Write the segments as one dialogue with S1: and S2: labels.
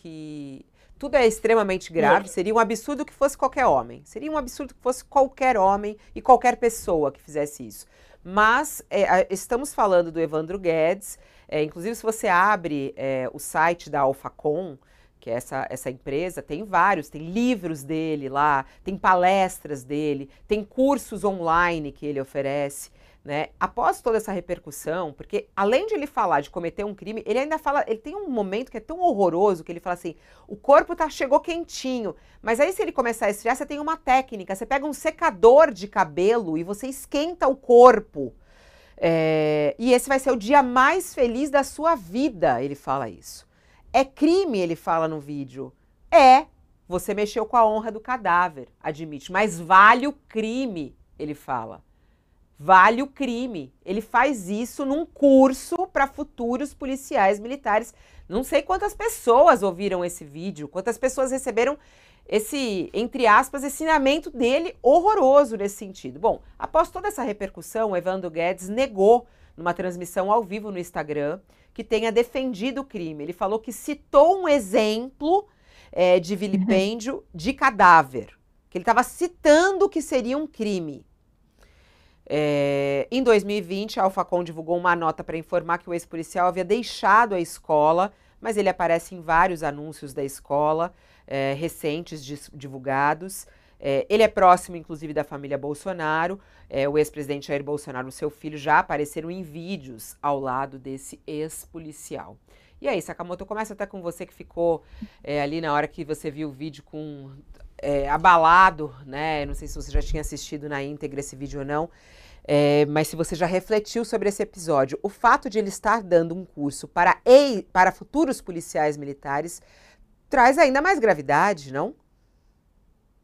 S1: que tudo é extremamente grave, seria um absurdo que fosse qualquer homem. Seria um absurdo que fosse qualquer homem e qualquer pessoa que fizesse isso. Mas é, estamos falando do Evandro Guedes. É, inclusive, se você abre é, o site da Alphacon que é essa, essa empresa, tem vários, tem livros dele lá, tem palestras dele, tem cursos online que ele oferece. Né? Após toda essa repercussão, porque além de ele falar de cometer um crime, ele ainda fala, ele tem um momento que é tão horroroso que ele fala assim: o corpo tá chegou quentinho, mas aí se ele começar a esfriar, você tem uma técnica, você pega um secador de cabelo e você esquenta o corpo. É, e esse vai ser o dia mais feliz da sua vida, ele fala isso. É crime, ele fala no vídeo. É, você mexeu com a honra do cadáver, admite, mas vale o crime, ele fala vale o crime. Ele faz isso num curso para futuros policiais militares. Não sei quantas pessoas ouviram esse vídeo, quantas pessoas receberam esse, entre aspas, ensinamento dele horroroso nesse sentido. Bom, após toda essa repercussão, Evandro Guedes negou numa transmissão ao vivo no Instagram que tenha defendido o crime. Ele falou que citou um exemplo é, de vilipêndio de cadáver, que ele estava citando que seria um crime. É, em 2020, a Alfacom divulgou uma nota para informar que o ex-policial havia deixado a escola, mas ele aparece em vários anúncios da escola é, recentes divulgados. É, ele é próximo, inclusive, da família Bolsonaro. o ex-presidente Jair Bolsonaro e seu filho já apareceram em vídeos ao lado desse ex-policial. E aí, é Sakamoto, começa até com você que ficou ali na hora que você viu o vídeo com é, abalado, né? Não sei se você já tinha assistido na íntegra esse vídeo ou não, é, mas se você já refletiu sobre esse episódio, o fato de ele estar dando um curso para, para futuros policiais militares traz ainda mais gravidade, não?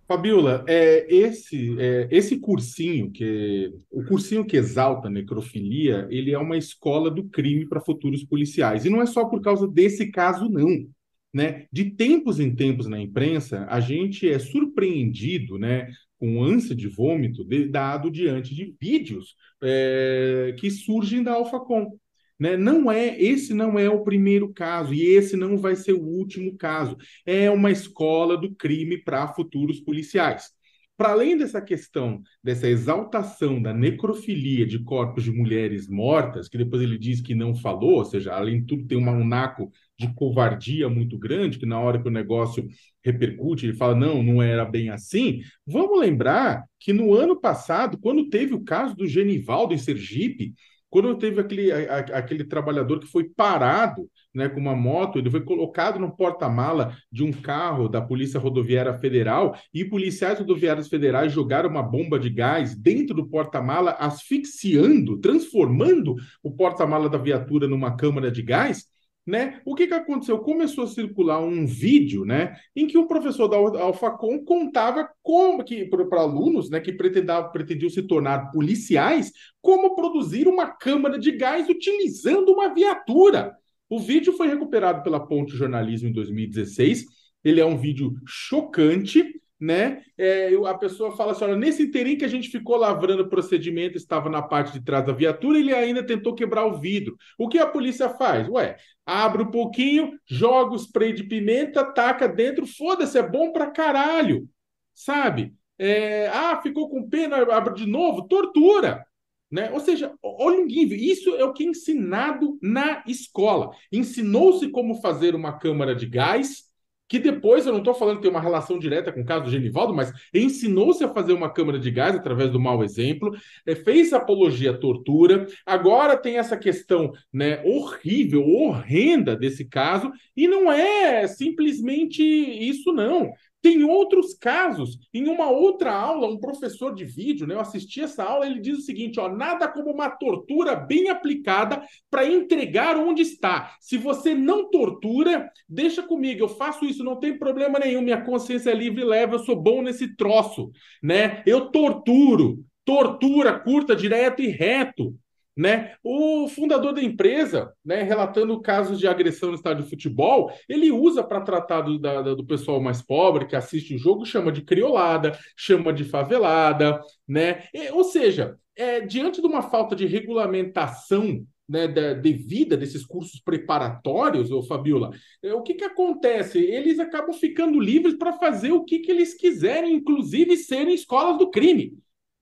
S2: Fabiola, é, esse, é, esse cursinho, que o cursinho que exalta a necrofilia, ele é uma escola do crime para futuros policiais. E não é só por causa desse caso, não. Né? De tempos em tempos na imprensa, a gente é surpreendido né, com ânsia de vômito de, dado diante de vídeos é, que surgem da Alphacon Né? Não é, esse não é o primeiro caso e esse não vai ser o último caso. É uma escola do crime para futuros policiais. Para além dessa questão, dessa exaltação da necrofilia de corpos de mulheres mortas, que depois ele diz que não falou, ou seja, além de tudo, tem um naco de covardia muito grande, que na hora que o negócio repercute, ele fala: não, não era bem assim. Vamos lembrar que no ano passado, quando teve o caso do Genivaldo em Sergipe, quando teve aquele, a, aquele trabalhador que foi parado né, com uma moto, ele foi colocado no porta-mala de um carro da Polícia Rodoviária Federal e policiais rodoviários federais jogaram uma bomba de gás dentro do porta-mala, asfixiando, transformando o porta-mala da viatura numa câmara de gás né? O que, que aconteceu? Começou a circular um vídeo, né, em que o professor da Alfacom contava como que para alunos, né, que pretendiam se tornar policiais, como produzir uma câmara de gás utilizando uma viatura. O vídeo foi recuperado pela Ponte Jornalismo em 2016. Ele é um vídeo chocante né? É, eu, a pessoa fala assim: olha, nesse inteirinho que a gente ficou lavrando o procedimento, estava na parte de trás da viatura, ele ainda tentou quebrar o vidro. O que a polícia faz? Ué, abre um pouquinho, joga o spray de pimenta, taca dentro, foda-se, é bom pra caralho, sabe? É, ah, ficou com pena, abre de novo, tortura. Né? Ou seja, olha o nível, isso é o que é ensinado na escola. Ensinou-se como fazer uma câmara de gás, que depois, eu não estou falando que tem uma relação direta com o caso do Genivaldo, mas ensinou-se a fazer uma câmara de gás através do mau exemplo, é, fez apologia à tortura, agora tem essa questão né, horrível, horrenda desse caso, e não é simplesmente isso, não. Tem outros casos. Em uma outra aula, um professor de vídeo, né, eu assisti essa aula, ele diz o seguinte: ó, nada como uma tortura bem aplicada para entregar onde está. Se você não tortura, deixa comigo, eu faço isso, não tem problema nenhum. Minha consciência é livre leva, eu sou bom nesse troço, né? Eu torturo, tortura curta, direto e reto. Né? O fundador da empresa, né, relatando casos de agressão no estádio de futebol, ele usa para tratar do, da, do pessoal mais pobre que assiste o jogo, chama de criolada, chama de favelada, né? E, ou seja, é, diante de uma falta de regulamentação né, da, devida desses cursos preparatórios, ô Fabiola, é, o que, que acontece? Eles acabam ficando livres para fazer o que, que eles quiserem, inclusive serem escolas do crime.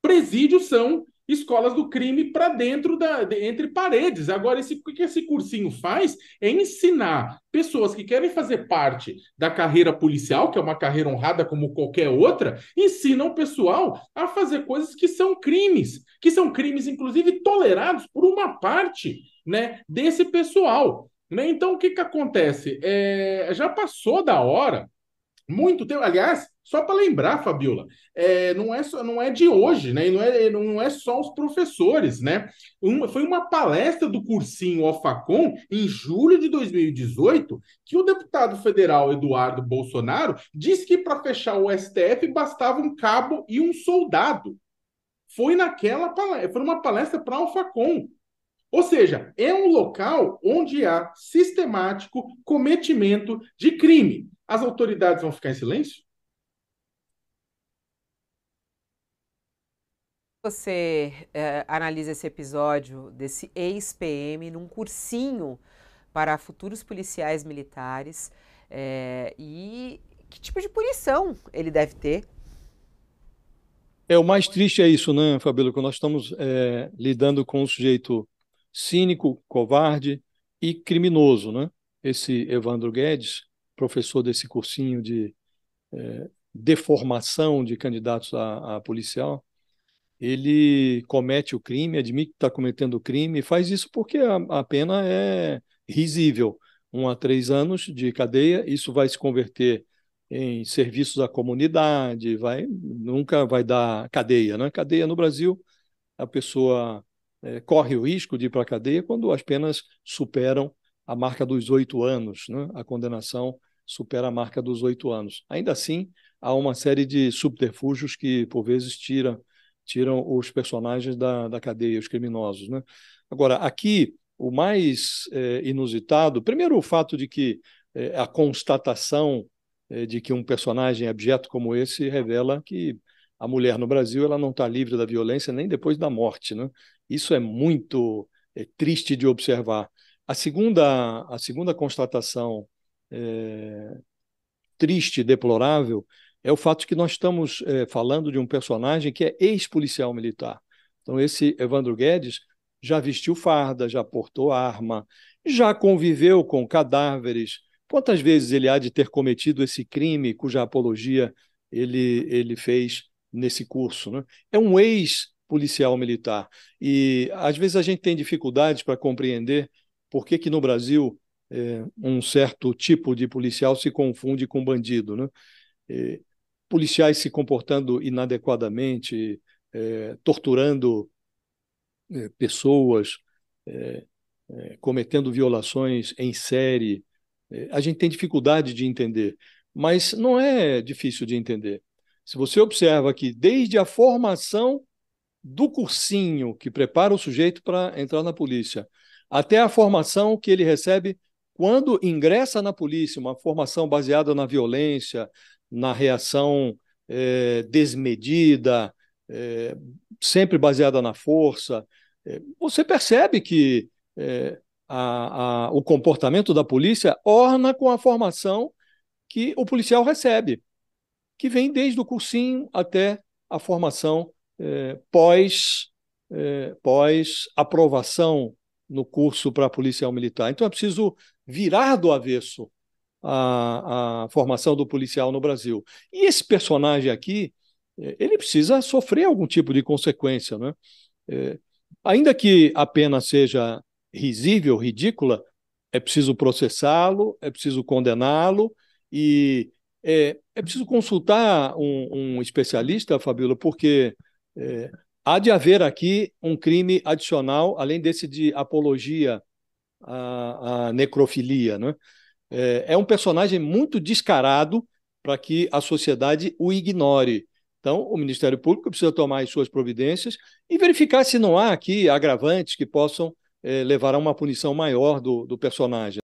S2: Presídios são escolas do crime para dentro da de, entre paredes. Agora, esse, que esse cursinho faz é ensinar pessoas que querem fazer parte da carreira policial, que é uma carreira honrada como qualquer outra, ensinam o pessoal a fazer coisas que são crimes, que são crimes, inclusive, tolerados por uma parte né, desse pessoal. Né? Então, o que, que acontece? É, já passou da hora, muito tempo. Aliás, só para lembrar, Fabiola, é, não, é só, não é de hoje, né? E não é, não é só os professores, né? foi uma palestra do cursinho Ofacom em julho de 2018 que o deputado federal Eduardo Bolsonaro disse que para fechar o STF bastava um cabo e um soldado. Foi naquela palestra, foi uma palestra para Ofacom. Ou seja, é um local onde há sistemático cometimento de crime. As autoridades vão ficar em silêncio?
S1: você é, analisa esse episódio desse ex-PM num cursinho para futuros policiais militares é, e que tipo de punição ele deve ter? É, o
S3: mais triste é isso, né, Fabíola, que nós estamos é, lidando com um sujeito cínico, covarde e criminoso, né? Esse Evandro Guedes, professor desse cursinho de deformação de candidatos a, a policial, ele comete o crime, admite que está cometendo o crime, e faz isso porque a, a pena é risível. Um a três anos de cadeia, isso vai se converter em serviços à comunidade, vai nunca vai dar cadeia. Né? Cadeia no Brasil, a pessoa é, corre o risco de ir para a cadeia quando as penas superam a marca dos oito anos, né? a condenação supera a marca dos oito anos. Ainda assim, há uma série de subterfúgios que, por vezes, tira tiram os personagens da, da cadeia, os criminosos. Né? Agora, aqui, o mais é, inusitado, primeiro o fato de que é, a constatação é, de que um personagem abjeto como esse revela que a mulher no Brasil ela não está livre da violência nem depois da morte. Né? Isso é muito é, triste de observar. A segunda, a segunda constatação é, triste, deplorável, é o fato que nós estamos é, falando de um personagem que é ex-policial militar. Então, esse Evandro Guedes já vestiu farda, já portou arma, já conviveu com cadáveres. Quantas vezes ele há de ter cometido esse crime cuja apologia ele, ele fez nesse curso? Né? É um ex-policial militar. E às vezes a gente tem dificuldades para compreender por que, que no Brasil é, um certo tipo de policial se confunde com bandido. Né? policiais se comportando inadequadamente, é, torturando é, pessoas, é, é cometendo violações em série. É, a gente tem dificuldade de entender, mas não é difícil de entender. Se você observa que desde a formação do cursinho que prepara o sujeito para entrar na polícia, até a formação que ele recebe quando ingressa na polícia, uma formação baseada na violência, na reação é, desmedida, é, sempre baseada na força. É, você percebe que é, a, a, o comportamento da polícia orna com a formação que o policial recebe, que vem desde o cursinho até a formação é, pós, pós aprovação no curso para policial militar. Então é preciso virar do avesso a, a formação do policial no Brasil. E esse personagem aqui, é, ele precisa sofrer algum tipo de consequência, né? É, ainda que a pena seja risível, ridícula, é preciso processá-lo, é preciso condená-lo e é, é, preciso consultar um, um especialista, Fabíola, porque é, há de haver aqui um crime adicional, além desse de apologia à, à necrofilia, né? é, é um personagem muito descarado para que a sociedade o ignore. Então, o Ministério Público precisa tomar as suas providências e verificar se não há aqui agravantes que possam é, levar a uma punição maior do, do personagem.